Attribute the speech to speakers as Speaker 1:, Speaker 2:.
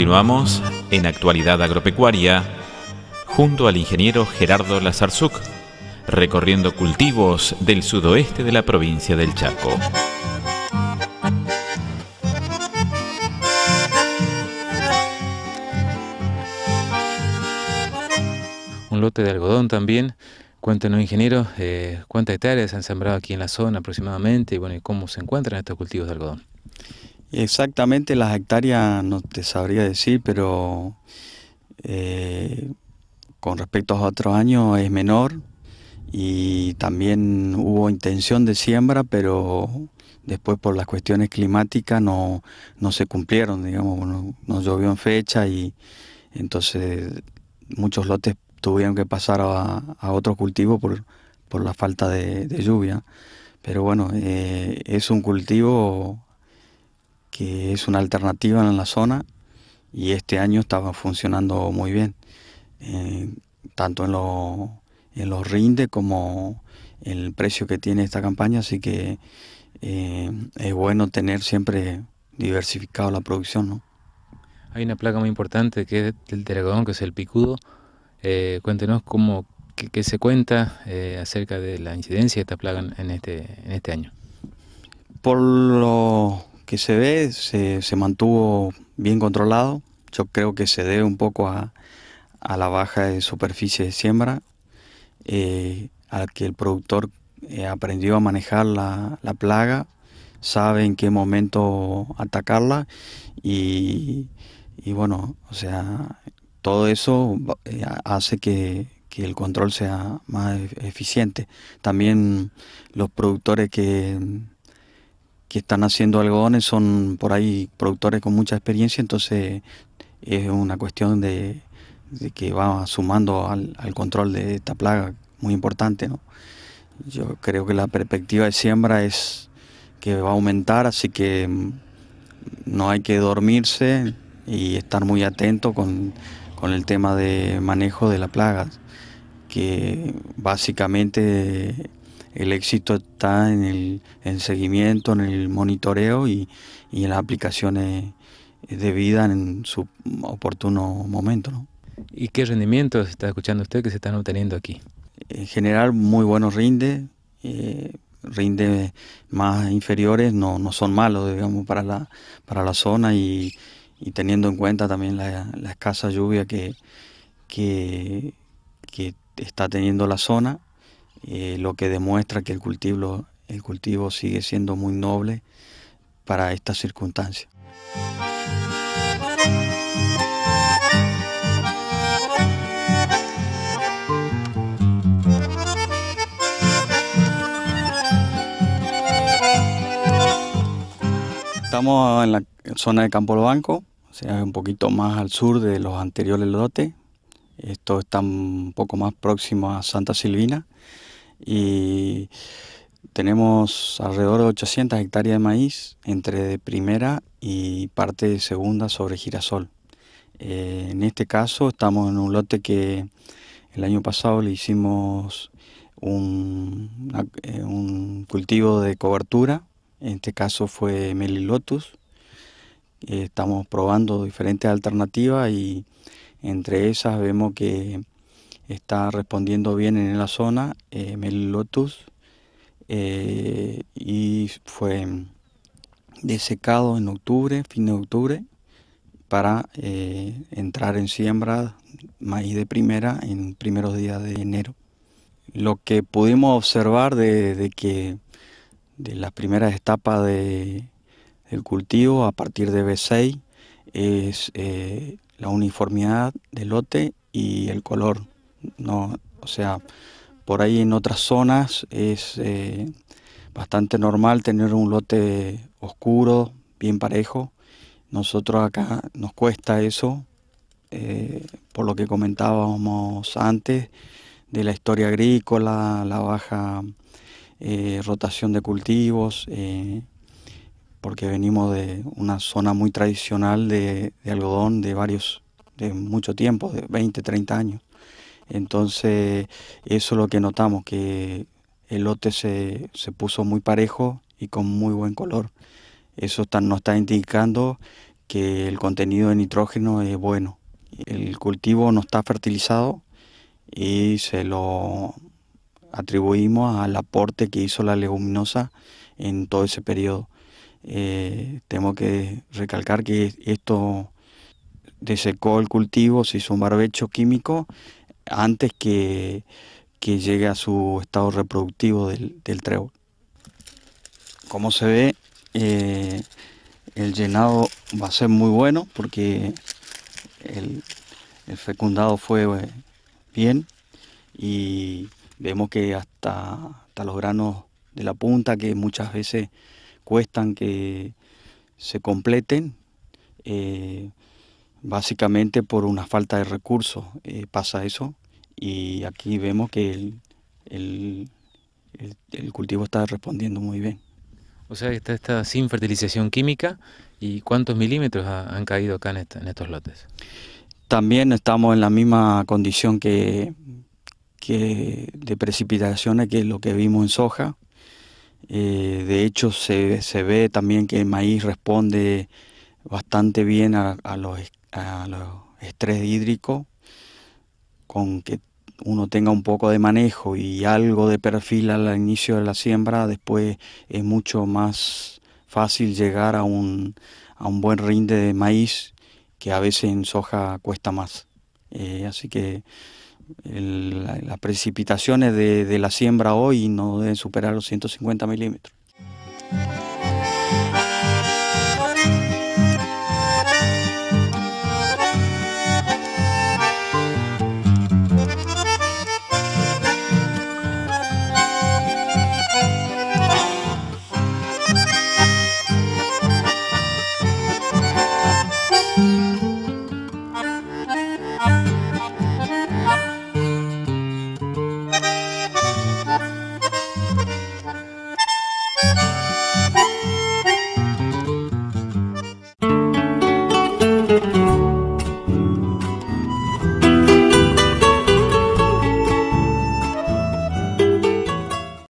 Speaker 1: Continuamos en Actualidad Agropecuaria junto al ingeniero Gerardo Lazarzuc, recorriendo cultivos del sudoeste de la provincia del Chaco. Un lote de algodón también. Cuéntenos, ingeniero, eh, cuántas hectáreas se han sembrado aquí en la zona aproximadamente y bueno, y cómo se encuentran estos cultivos de algodón. Exactamente
Speaker 2: las hectáreas no te sabría decir, pero eh, con respecto a otros años es menor y también hubo intención de siembra, pero después por las cuestiones climáticas no, se cumplieron, digamos, no, llovió en fecha y entonces muchos lotes tuvieron que pasar a, a otro cultivo por, la falta de, lluvia. Pero bueno, eh, es un cultivo es una alternativa en la zona y este año estaba funcionando muy bien, eh, tanto en, los rindes como el precio que tiene esta campaña, así que eh, es bueno tener siempre diversificado la producción. ¿no?
Speaker 1: Hay una placa muy importante que es del que es el picudo. Eh, cuéntenos cómo, qué, se cuenta acerca de la incidencia de esta plaga en este, en este año.
Speaker 2: Por lo que se ve se, se mantuvo bien controlado. Yo creo que se debe un poco a, a la baja de superficie de siembra, eh, al que el productor eh, aprendió a manejar la, la, plaga, sabe en qué momento atacarla y, y bueno, o sea, todo eso eh, hace que, que el control sea más e-, eficiente. También los productores que que están haciendo algodones son por ahí productores con mucha experiencia, entonces es una cuestión de, que va sumando al, control de esta plaga muy importante. Yo creo que la perspectiva de siembra es que va a aumentar, así que mm, no hay que dormirse y estar muy atento con, con el tema de manejo de la plaga, que básicamente el éxito está en el, seguimiento, en el monitoreo y, y, en las aplicaciones eh, de vida en su oportuno momento. ¿Y qué rendimientos está escuchando usted que se están obteniendo aquí? En general, muy buenos rinde. Eh, rinde más inferiores no, son malos, digamos, para la, para la zona y, teniendo en cuenta también la, escasa lluvia que, que, que está teniendo la zona eh, lo que demuestra que el cultivo, sigue siendo muy noble para estas circunstancias. Estamos en la zona de Campo Banco, o sea, un poquito más al sur de los anteriores lotes. Esto está un poco más próximo a Santa Silvina y tenemos alrededor de 800 hectáreas de maíz entre primera y parte de segunda sobre girasol. Eh, en este caso estamos en un lote que el año pasado le hicimos un, eh, cultivo de cobertura, en este caso fue Melilotus. Eh, estamos probando diferentes alternativas y entre esas vemos que está respondiendo bien en la zona, eh, Lotus, eh, y fue desecado en octubre, fin de octubre, para eh, entrar en siembra maíz de primera en primeros días de enero. Lo que pudimos observar de, que de las primeras etapas de, del cultivo a partir de B6 es eh, la uniformidad del lote y el color. No, o sea, por ahí en otras zonas es eh, bastante normal tener un lote oscuro, bien parejo. Nosotros acá nos cuesta eso, eh, por lo que comentábamos antes de la historia agrícola, la baja eh, rotación de cultivos, porque venimos de una zona muy tradicional de, algodón de varios, de mucho tiempo, de 20, 30 años. Entonces, eso es lo que notamos, que el lote se, puso muy parejo y con muy buen color. Eso nos está indicando que el contenido de nitrógeno es bueno. El cultivo no está fertilizado y se lo atribuimos al aporte que hizo la leguminosa en todo ese periodo. Eh, tengo que recalcar que esto desecó el cultivo, se hizo un barbecho químico antes que, llegue a su estado reproductivo del, del trébol. Como se ve, eh, el llenado va a ser muy bueno porque el, fecundado fue eh, bien y vemos que hasta, los granos de la punta que muchas veces cuestan que se completen eh, básicamente por una falta de recursos pasa eso y aquí vemos que el, el, el, cultivo está
Speaker 1: respondiendo muy bien. O sea, está, está sin fertilización química y ¿cuántos milímetros han caído acá en, estos lotes?
Speaker 2: También estamos en la misma condición que, que de precipitaciones que lo que vimos en soja. Eh, de hecho, se, se, ve también que el maíz responde bastante bien a, a los, a los estrés hídrico, con que uno tenga un poco de manejo y algo de perfil al inicio de la siembra, después es mucho más fácil llegar a un, buen rinde de maíz que a veces en soja cuesta más. Eh, así que las precipitaciones de la siembra hoy no deben superar los 150 milímetros.